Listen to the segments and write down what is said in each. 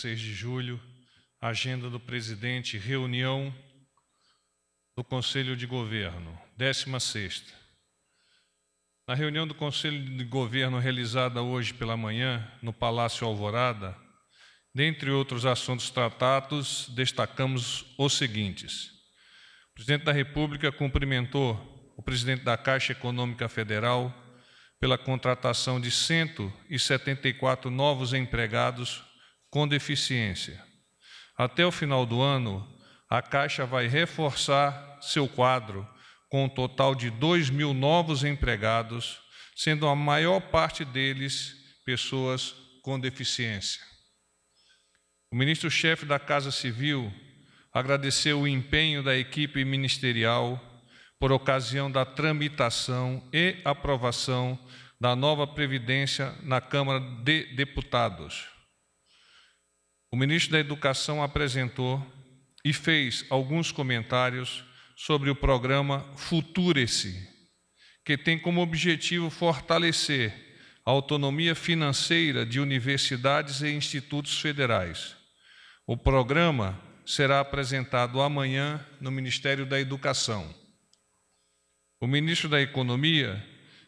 26 de julho, agenda do presidente, reunião do Conselho de Governo, 16. Na reunião do Conselho de Governo realizada hoje pela manhã, no Palácio Alvorada, dentre outros assuntos tratados, destacamos os seguintes. O presidente da República cumprimentou o presidente da Caixa Econômica Federal pela contratação de 174 novos empregados com deficiência. Até o final do ano, a Caixa vai reforçar seu quadro com um total de 2 mil novos empregados, sendo a maior parte deles pessoas com deficiência. O ministro-chefe da Casa Civil agradeceu o empenho da equipe ministerial por ocasião da tramitação e aprovação da nova Previdência na Câmara de Deputados. O ministro da Educação apresentou e fez alguns comentários sobre o programa Future-se, que tem como objetivo fortalecer a autonomia financeira de universidades e institutos federais. O programa será apresentado amanhã no Ministério da Educação. O ministro da Economia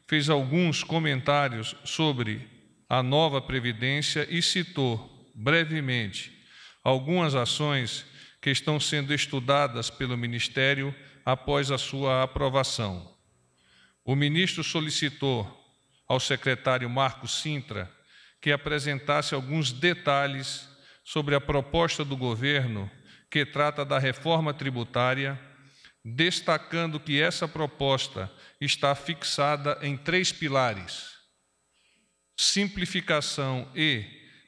fez alguns comentários sobre a nova Previdência e citou brevemente algumas ações que estão sendo estudadas pelo Ministério após a sua aprovação. O ministro solicitou ao secretário Marco Sintra que apresentasse alguns detalhes sobre a proposta do governo que trata da reforma tributária, destacando que essa proposta está fixada em três pilares: simplificação e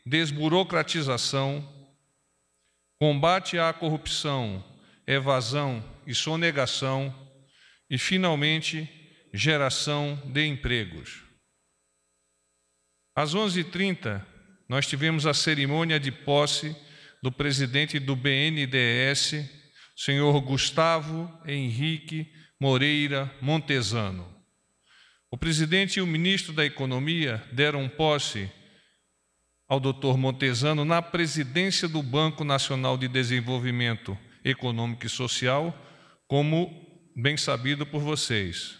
desburocratização, combate à corrupção, evasão e sonegação, e, finalmente, geração de empregos. Às 11h30, nós tivemos a cerimônia de posse do presidente do BNDES, senhor Gustavo Henrique Moreira Montesano. O presidente e o ministro da Economia deram posse ao Dr. Montesano na presidência do Banco Nacional de Desenvolvimento Econômico e Social, como bem sabido por vocês.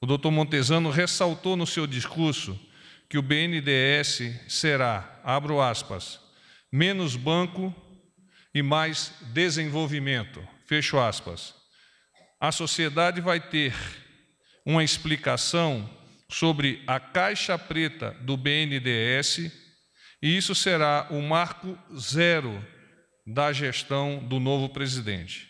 O Dr. Montesano ressaltou no seu discurso que o BNDES será, abro aspas, menos banco e mais desenvolvimento, fecho aspas. A sociedade vai ter uma explicação sobre a caixa preta do BNDES, e isso será o marco zero da gestão do novo presidente.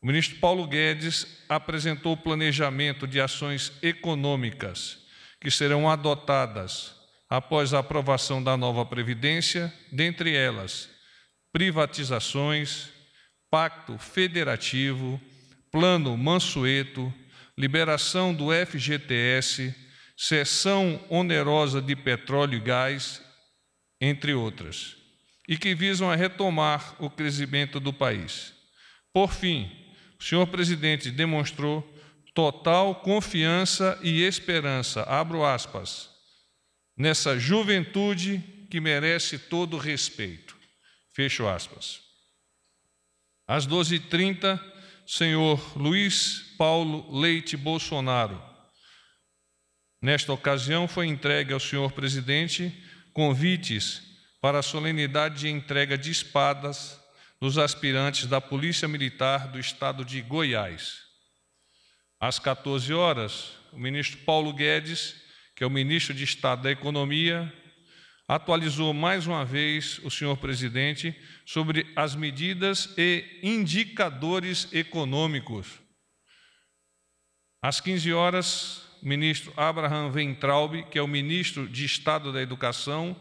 O ministro Paulo Guedes apresentou o planejamento de ações econômicas que serão adotadas após a aprovação da nova Previdência, dentre elas privatizações, pacto federativo, plano Mansueto, liberação do FGTS, cessão onerosa de petróleo e gás, entre outras, e que visam a retomar o crescimento do país. Por fim, o senhor presidente demonstrou total confiança e esperança, abro aspas, nessa juventude que merece todo respeito. Fecho aspas. Às 12h30, senhor Luiz Paulo Leite Bolsonaro. Nesta ocasião, foi entregue ao senhor presidente convites para a solenidade de entrega de espadas dos aspirantes da Polícia Militar do Estado de Goiás. Às 14 horas, o ministro Paulo Guedes, que é o ministro de Estado da Economia, atualizou mais uma vez o senhor presidente sobre as medidas e indicadores econômicos às 15 horas, o ministro Abraham Weintraub, que é o ministro de Estado da Educação,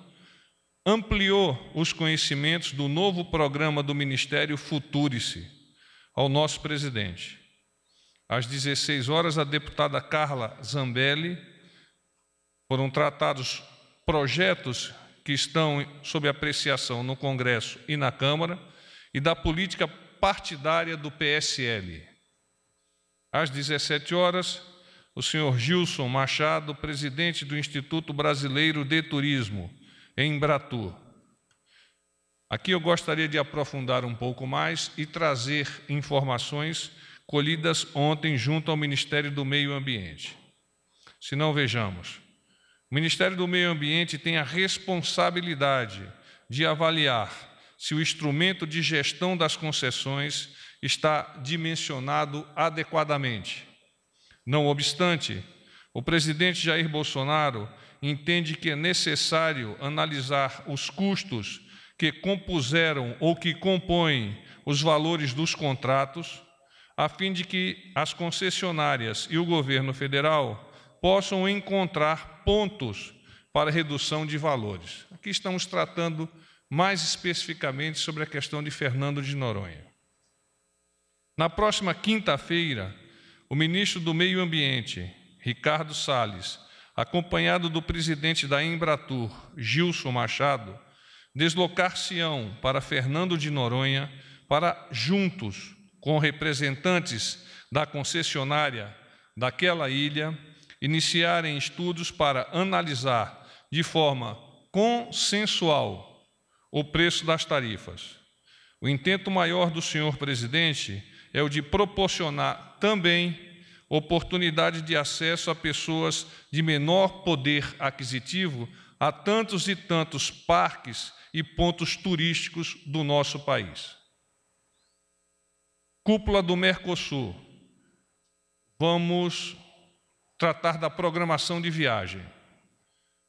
ampliou os conhecimentos do novo programa do Ministério Futurice ao nosso presidente. Às 16 horas, a deputada Carla Zambelli foram tratados projetos que estão sob apreciação no Congresso e na Câmara e da política partidária do PSL. Às 17 horas, o senhor Gilson Machado, presidente do Instituto Brasileiro de Turismo, em Bratu. Aqui eu gostaria de aprofundar um pouco mais e trazer informações colhidas ontem junto ao Ministério do Meio Ambiente. Se não, vejamos. O Ministério do Meio Ambiente tem a responsabilidade de avaliar se o instrumento de gestão das concessões está dimensionado adequadamente. Não obstante, o presidente Jair Bolsonaro entende que é necessário analisar os custos que compuseram ou que compõem os valores dos contratos, a fim de que as concessionárias e o governo federal possam encontrar pontos para redução de valores. Aqui estamos tratando mais especificamente sobre a questão de Fernando de Noronha. Na próxima quinta-feira, o ministro do Meio Ambiente, Ricardo Salles, acompanhado do presidente da Embratur, Gilson Machado, deslocar-se-ão para Fernando de Noronha para, juntos com representantes da concessionária daquela ilha, iniciarem estudos para analisar de forma consensual o preço das tarifas. O intento maior do senhor presidente é o de proporcionar também oportunidade de acesso a pessoas de menor poder aquisitivo a tantos e tantos parques e pontos turísticos do nosso país. Cúpula do Mercosul. Vamos tratar da programação de viagem.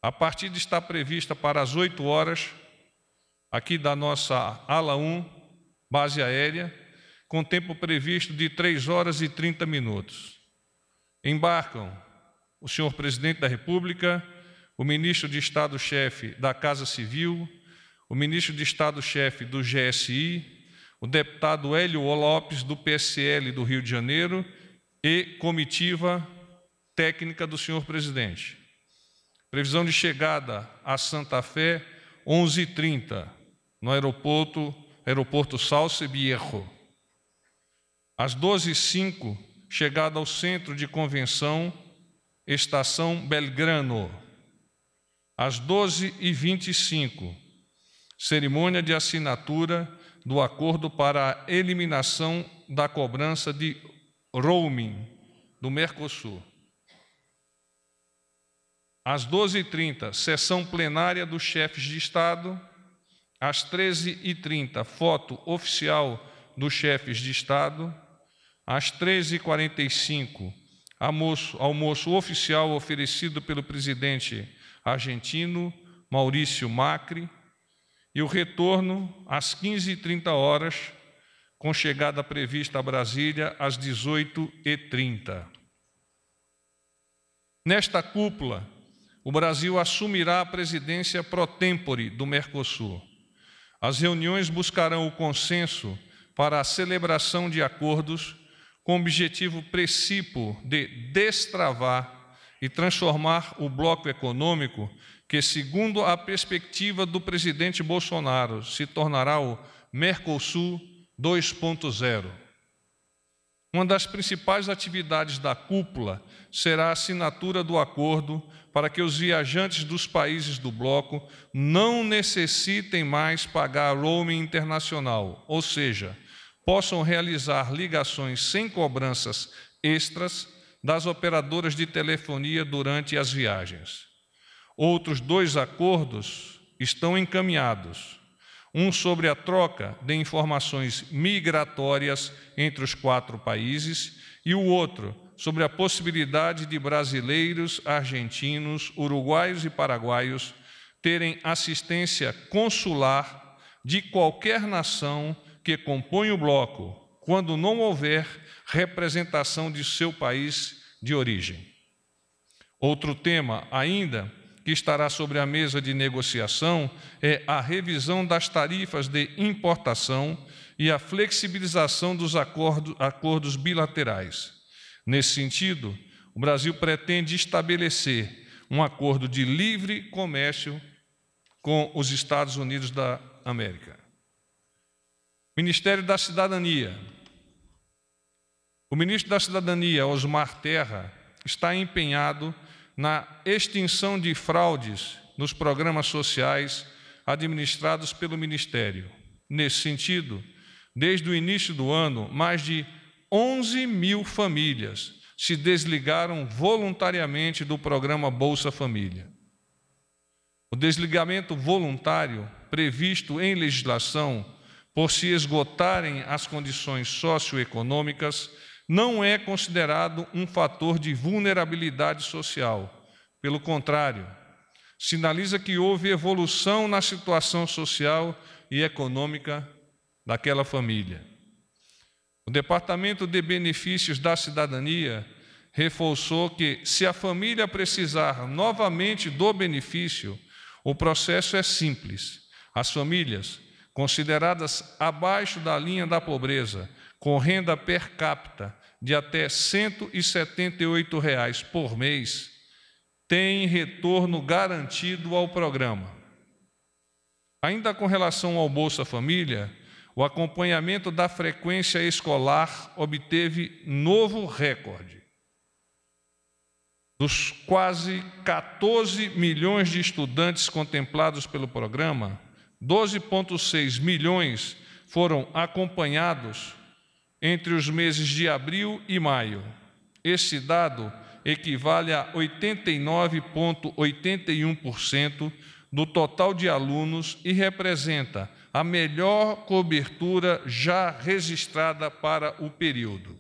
A partida está prevista para as 8 horas, aqui da nossa ala 1, base aérea, com tempo previsto de 3 horas e 30 minutos. Embarcam o senhor presidente da República, o ministro de Estado-chefe da Casa Civil, o ministro de Estado-chefe do GSI, o deputado Hélio Lopes, do PSL do Rio de Janeiro, e comitiva técnica do senhor presidente. Previsão de chegada a Santa Fé, 11h30, no aeroporto, aeroporto Salce Bierro. Às 12h05, chegada ao centro de convenção, estação Belgrano. Às 12h25, cerimônia de assinatura do acordo para a eliminação da cobrança de roaming do Mercosul. Às 12h30, sessão plenária dos chefes de Estado. Às 13h30, foto oficial dos chefes de Estado. Às 13h45, almoço, almoço oficial oferecido pelo presidente argentino Maurício Macri e o retorno às 15h30 horas, com chegada prevista a Brasília às 18h30. Nesta cúpula, o Brasil assumirá a presidência pro tempore do Mercosul. As reuniões buscarão o consenso para a celebração de acordos com o objetivo precípuo de destravar e transformar o bloco econômico que, segundo a perspectiva do presidente Bolsonaro, se tornará o Mercosul 2.0. Uma das principais atividades da cúpula será a assinatura do acordo para que os viajantes dos países do bloco não necessitem mais pagar roaming internacional, ou seja, possam realizar ligações sem cobranças extras das operadoras de telefonia durante as viagens. Outros dois acordos estão encaminhados: um sobre a troca de informações migratórias entre os quatro países e o outro sobre a possibilidade de brasileiros, argentinos, uruguaios e paraguaios terem assistência consular de qualquer nação que compõe o bloco, quando não houver representação de seu país de origem. Outro tema ainda que estará sobre a mesa de negociação é a revisão das tarifas de importação e a flexibilização dos acordo, acordos bilaterais. Nesse sentido, o Brasil pretende estabelecer um acordo de livre comércio com os Estados Unidos da América. Ministério da Cidadania. O ministro da Cidadania, Osmar Terra, está empenhado na extinção de fraudes nos programas sociais administrados pelo Ministério. Nesse sentido, desde o início do ano, mais de 11 mil famílias se desligaram voluntariamente do programa Bolsa Família. O desligamento voluntário, previsto em legislação, por se esgotarem as condições socioeconômicas, não é considerado um fator de vulnerabilidade social. Pelo contrário, sinaliza que houve evolução na situação social e econômica daquela família. O Departamento de Benefícios da Cidadania reforçou que, se a família precisar novamente do benefício, o processo é simples. As famílias consideradas abaixo da linha da pobreza, com renda per capita de até R$ 178 reais por mês, têm retorno garantido ao programa. Ainda com relação ao Bolsa Família, o acompanhamento da frequência escolar obteve novo recorde. Dos quase 14 milhões de estudantes contemplados pelo programa, 12,6 milhões foram acompanhados entre os meses de abril e maio. Esse dado equivale a 89,81% do total de alunos e representa a melhor cobertura já registrada para o período.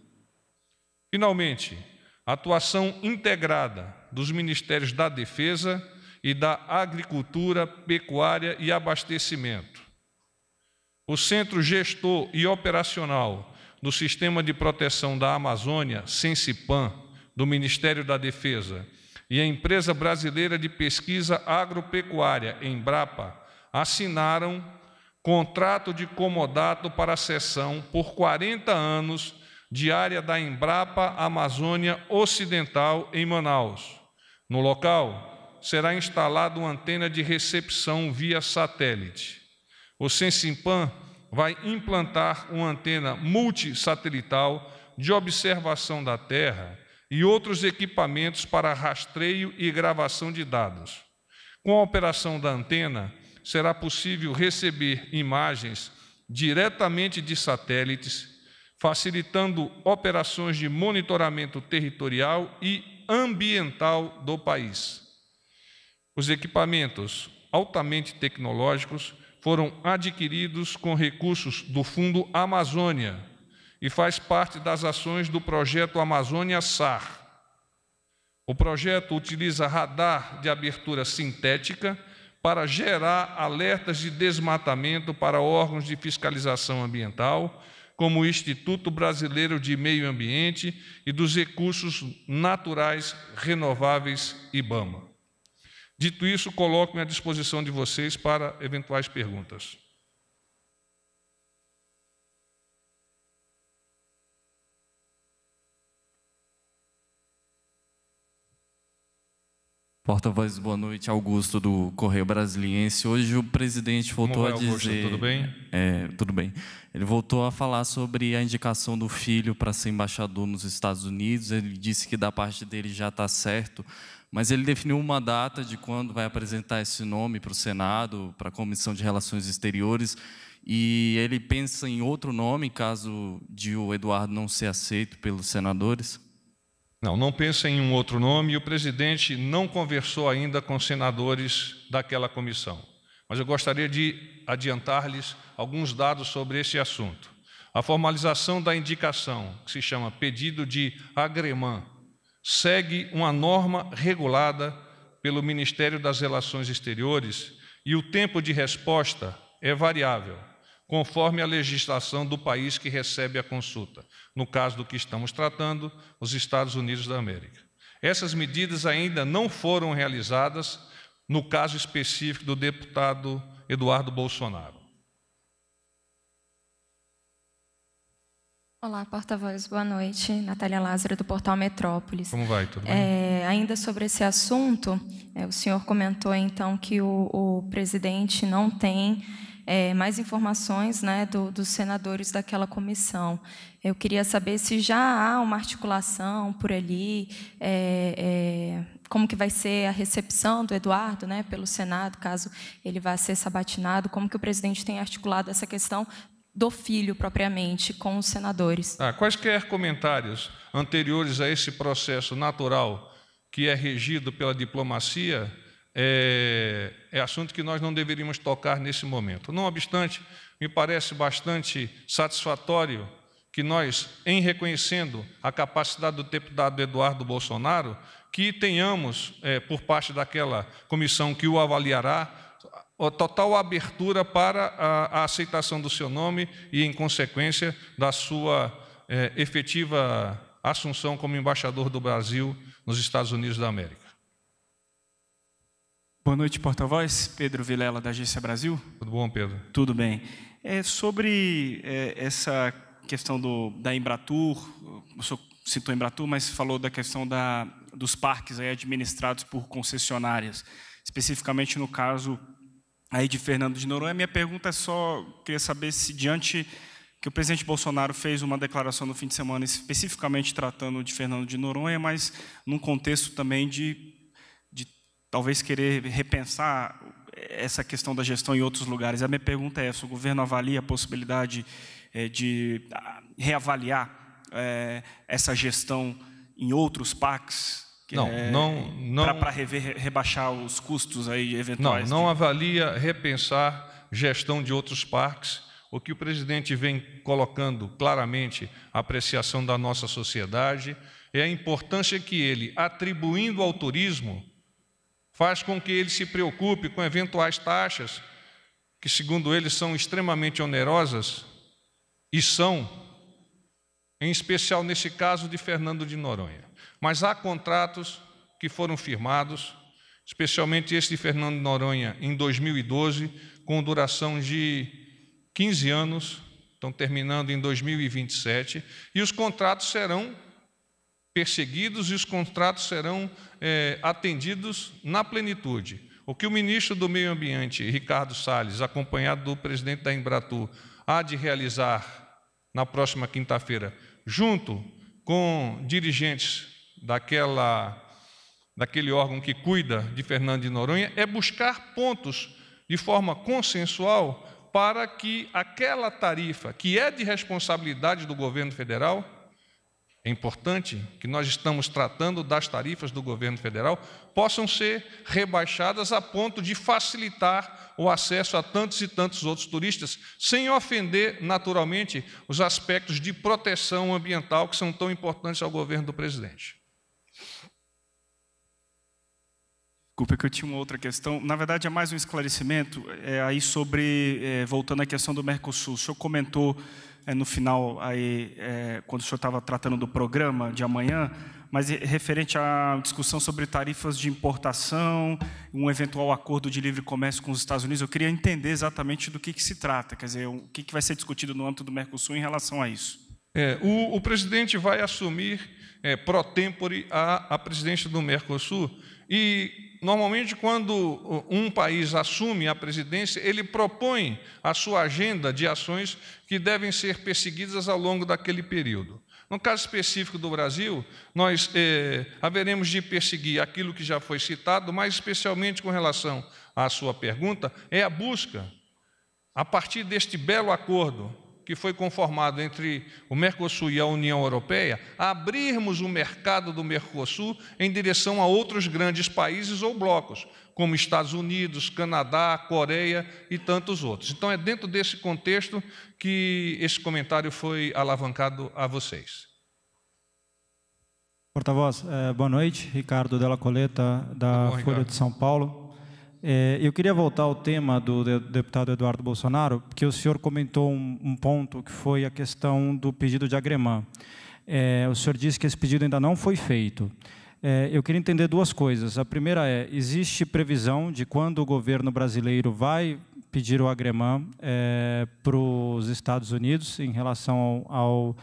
Finalmente, atuação integrada dos Ministérios da Defesa, e da agricultura, pecuária e abastecimento. O centro gestor e operacional do Sistema de Proteção da Amazônia, Sensipan, do Ministério da Defesa, e a Empresa Brasileira de Pesquisa Agropecuária, Embrapa, assinaram contrato de comodato para cessão por 40 anos de área da Embrapa Amazônia Ocidental em Manaus. No local, será instalada uma antena de recepção via satélite. O Sensimpan vai implantar uma antena multissatelital de observação da Terra e outros equipamentos para rastreio e gravação de dados. Com a operação da antena, será possível receber imagens diretamente de satélites, facilitando operações de monitoramento territorial e ambiental do país. Os equipamentos altamente tecnológicos foram adquiridos com recursos do Fundo Amazônia e faz parte das ações do projeto Amazônia SAR. O projeto utiliza radar de abertura sintética para gerar alertas de desmatamento para órgãos de fiscalização ambiental, como o Instituto Brasileiro de Meio Ambiente e dos Recursos Naturais Renováveis IBAMA. Dito isso, coloco-me à disposição de vocês para eventuais perguntas. Porta-voz, boa noite, Augusto do Correio Brasiliense. Hoje o presidente voltou Como a dizer. tudo bem? É, tudo bem. Ele voltou a falar sobre a indicação do filho para ser embaixador nos Estados Unidos. Ele disse que da parte dele já está certo, mas ele definiu uma data de quando vai apresentar esse nome para o Senado, para a Comissão de Relações Exteriores. E ele pensa em outro nome, caso de o Eduardo não ser aceito pelos senadores? Não, não pensa em um outro nome e o presidente não conversou ainda com senadores daquela comissão. Mas eu gostaria de adiantar-lhes alguns dados sobre esse assunto. A formalização da indicação, que se chama pedido de agremã, segue uma norma regulada pelo Ministério das Relações Exteriores e o tempo de resposta é variável, conforme a legislação do país que recebe a consulta, no caso do que estamos tratando, os Estados Unidos da América. Essas medidas ainda não foram realizadas no caso específico do deputado Eduardo Bolsonaro. Olá, porta-voz, boa noite. Natália Lázaro, do Portal Metrópolis. Como vai? Tudo bem? É, ainda sobre esse assunto, é, o senhor comentou então que o, o presidente não tem é, mais informações né, do, dos senadores daquela comissão. Eu queria saber se já há uma articulação por ali, é, é, como que vai ser a recepção do Eduardo né, pelo Senado, caso ele vá ser sabatinado, como que o presidente tem articulado essa questão do filho propriamente com os senadores. Ah, quaisquer comentários anteriores a esse processo natural que é regido pela diplomacia é, é assunto que nós não deveríamos tocar nesse momento. Não obstante, me parece bastante satisfatório que nós, em reconhecendo a capacidade do deputado Eduardo Bolsonaro, que tenhamos, é, por parte daquela comissão que o avaliará, total abertura para a, a aceitação do seu nome e, em consequência, da sua é, efetiva assunção como embaixador do Brasil nos Estados Unidos da América. Boa noite, porta-voz. Pedro Vilela, da Agência Brasil. Tudo bom, Pedro? Tudo bem. É, sobre é, essa questão do, da Embratur, o senhor citou Embratur, mas falou da questão da, dos parques aí administrados por concessionárias, especificamente no caso aí de Fernando de Noronha. Minha pergunta é só, queria saber se diante que o presidente Bolsonaro fez uma declaração no fim de semana especificamente tratando de Fernando de Noronha, mas num contexto também de talvez querer repensar essa questão da gestão em outros lugares. A minha pergunta é essa: o governo avalia a possibilidade é, de ah, reavaliar é, essa gestão em outros parques? Não, é, não, não. Para rever, rebaixar os custos aí eventuais. Não, não de... avalia repensar gestão de outros parques. O que o presidente vem colocando claramente a apreciação da nossa sociedade é a importância que ele, atribuindo ao turismo, faz com que ele se preocupe com eventuais taxas que, segundo ele, são extremamente onerosas e são, em especial nesse caso de Fernando de Noronha. Mas há contratos que foram firmados, especialmente esse de Fernando de Noronha em 2012, com duração de 15 anos, estão terminando em 2027, e os contratos serão perseguidos e os contratos serão é, atendidos na plenitude. O que o ministro do Meio Ambiente, Ricardo Salles, acompanhado do presidente da Embratur, há de realizar na próxima quinta-feira, junto com dirigentes daquela, daquele órgão que cuida de Fernando de Noronha, é buscar pontos de forma consensual para que aquela tarifa, que é de responsabilidade do governo federal, é importante que nós estamos tratando das tarifas do governo federal possam ser rebaixadas a ponto de facilitar o acesso a tantos e tantos outros turistas, sem ofender naturalmente os aspectos de proteção ambiental que são tão importantes ao governo do presidente. Desculpa é que eu tinha uma outra questão. Na verdade, é mais um esclarecimento é, aí sobre, é, voltando à questão do Mercosul. O senhor comentou é, no final, aí, é, quando o senhor estava tratando do programa de amanhã, mas referente à discussão sobre tarifas de importação, um eventual acordo de livre comércio com os Estados Unidos, eu queria entender exatamente do que, que se trata, quer dizer, o que, que vai ser discutido no âmbito do Mercosul em relação a isso. É, o, o, presidente vai assumir é, pro tempore a, a presidência do Mercosul e normalmente, quando um país assume a presidência, ele propõe a sua agenda de ações que devem ser perseguidas ao longo daquele período. No caso específico do Brasil, nós eh, haveremos de perseguir aquilo que já foi citado, mas especialmente com relação à sua pergunta, é a busca, a partir deste belo acordo, que foi conformado entre o Mercosul e a União Europeia, abrirmos o mercado do Mercosul em direção a outros grandes países ou blocos, como Estados Unidos, Canadá, Coreia e tantos outros. Então, é dentro desse contexto que esse comentário foi alavancado a vocês. Porta-voz, eh, boa noite. Ricardo Della Coleta, da tá Bom, Folha de São Paulo. É, eu queria voltar ao tema do deputado Eduardo Bolsonaro, porque o senhor comentou um, um, ponto que foi a questão do pedido de agremã. É, o senhor disse que esse pedido ainda não foi feito. É, eu queria entender duas coisas. A primeira é: existe previsão de quando o governo brasileiro vai pedir o agremã é, para os Estados Unidos em relação ao, ao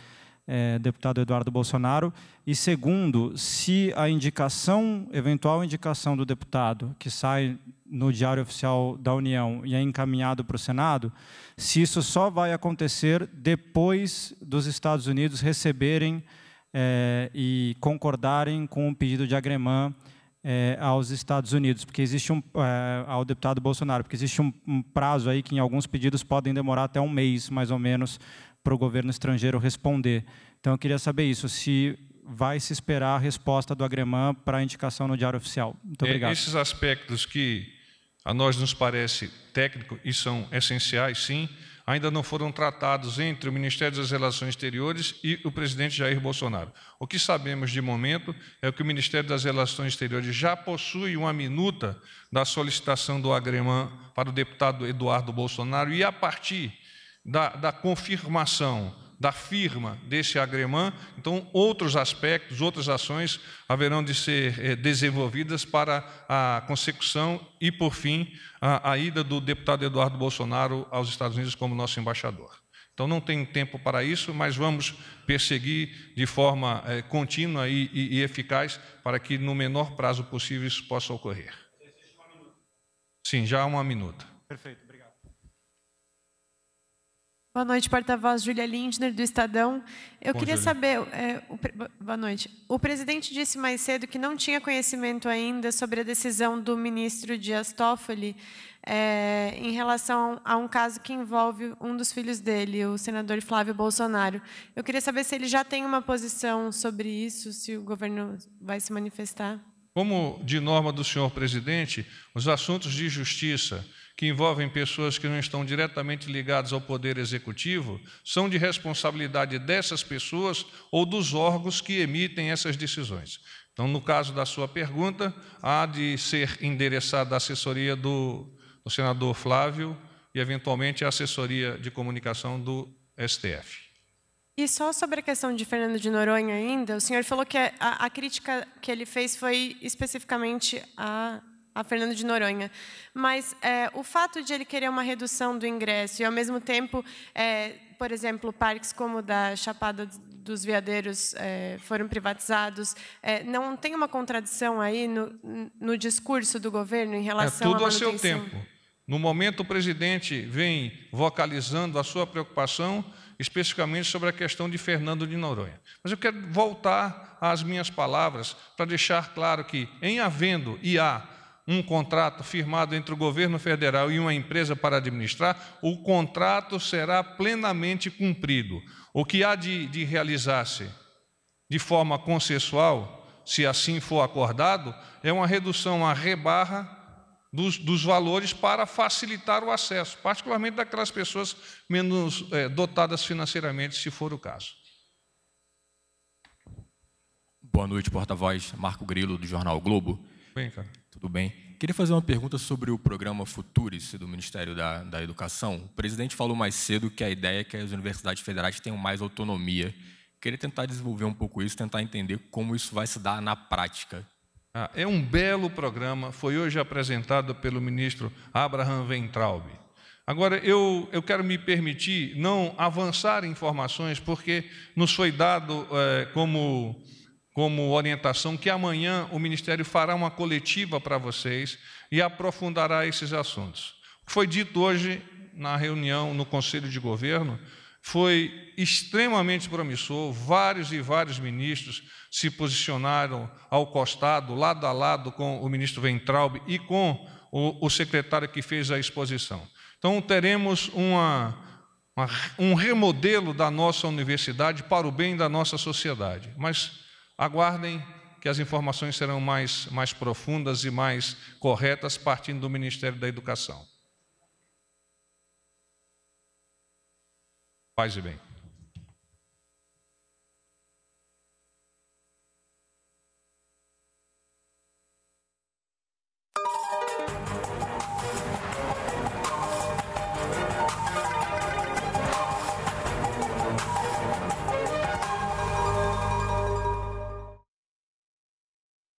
é, deputado Eduardo Bolsonaro? E segundo, se a indicação, eventual indicação do deputado que sai no Diário Oficial da União e é encaminhado para o Senado, se isso só vai acontecer depois dos Estados Unidos receberem é, e concordarem com o pedido de agremã é, aos Estados Unidos, porque existe um é, ao deputado Bolsonaro, porque existe um, um, prazo aí que em alguns pedidos podem demorar até um mês, mais ou menos, para o governo estrangeiro responder. Então, eu queria saber isso, se vai se esperar a resposta do Agremã para a indicação no Diário Oficial. Muito é, obrigado. É, esses aspectos que a nós nos parece técnico e são essenciais, sim, ainda não foram tratados entre o Ministério das Relações Exteriores e o presidente Jair Bolsonaro. O que sabemos de momento é que o Ministério das Relações Exteriores já possui uma minuta da solicitação do Agremã para o deputado Eduardo Bolsonaro e a partir da, da confirmação, da firma desse agremã, então outros aspectos, outras ações haverão de ser é, desenvolvidas para a consecução e, por fim, a, a ida do deputado Eduardo Bolsonaro aos Estados Unidos como nosso embaixador. Então não tem tempo para isso, mas vamos perseguir de forma é, contínua e, e, e, eficaz para que no menor prazo possível isso possa ocorrer. Sim, já há uma minuta. Perfeito. Boa noite, porta-voz Júlia Lindner, do Estadão. Eu Bom, queria Julia. saber. É, o, boa noite. O presidente disse mais cedo que não tinha conhecimento ainda sobre a decisão do ministro Dias Toffoli é, em relação a um caso que envolve um dos filhos dele, o senador Flávio Bolsonaro. Eu queria saber se ele já tem uma posição sobre isso, se o governo vai se manifestar. Como de norma do senhor presidente, os assuntos de justiça que envolvem pessoas que não estão diretamente ligadas ao poder executivo são de responsabilidade dessas pessoas ou dos órgãos que emitem essas decisões. Então, no caso da sua pergunta, há de ser endereçada a assessoria do, do senador Flávio e, eventualmente, a assessoria de comunicação do STF. E só sobre a questão de Fernando de Noronha ainda, o senhor falou que a, a crítica que ele fez foi especificamente a a Fernando de Noronha. Mas é, o fato de ele querer uma redução do ingresso e, ao mesmo tempo, é, por exemplo, parques como o da Chapada dos Veadeiros é, foram privatizados, é, não tem uma contradição aí no, no, discurso do governo em relação é, tudo a seu tempo. No momento, o presidente vem vocalizando a sua preocupação especificamente sobre a questão de Fernando de Noronha. Mas eu quero voltar às minhas palavras para deixar claro que, em havendo e há um contrato firmado entre o governo federal e uma empresa para administrar, o contrato será plenamente cumprido. O que há de, de realizar-se de forma consensual, se assim for acordado, é uma redução à rebarra dos, dos valores para facilitar o acesso, particularmente daquelas pessoas menos é, dotadas financeiramente, se for o caso. Boa noite, porta-voz Marco Grilo, do Jornal Globo. Bem, cara. Tudo bem. Queria fazer uma pergunta sobre o programa Futuris do Ministério da, da Educação. O presidente falou mais cedo que a ideia é que as universidades federais tenham mais autonomia. Queria tentar desenvolver um pouco isso, tentar entender como isso vai se dar na prática. Ah, é um belo programa, foi hoje apresentado pelo ministro Abraham Weintraub. Agora, eu, eu quero me permitir não avançar informações, porque nos foi dado é, como como orientação que amanhã o ministério fará uma coletiva para vocês e aprofundará esses assuntos. O que foi dito hoje na reunião no Conselho de Governo foi extremamente promissor. Vários e vários ministros se posicionaram ao costado, lado a lado com o ministro Ventralbe e com o, o secretário que fez a exposição. Então teremos uma um remodelo da nossa universidade para o bem da nossa sociedade. Mas Aguardem que as informações serão mais, mais profundas e mais corretas partindo do Ministério da Educação. Paz e bem.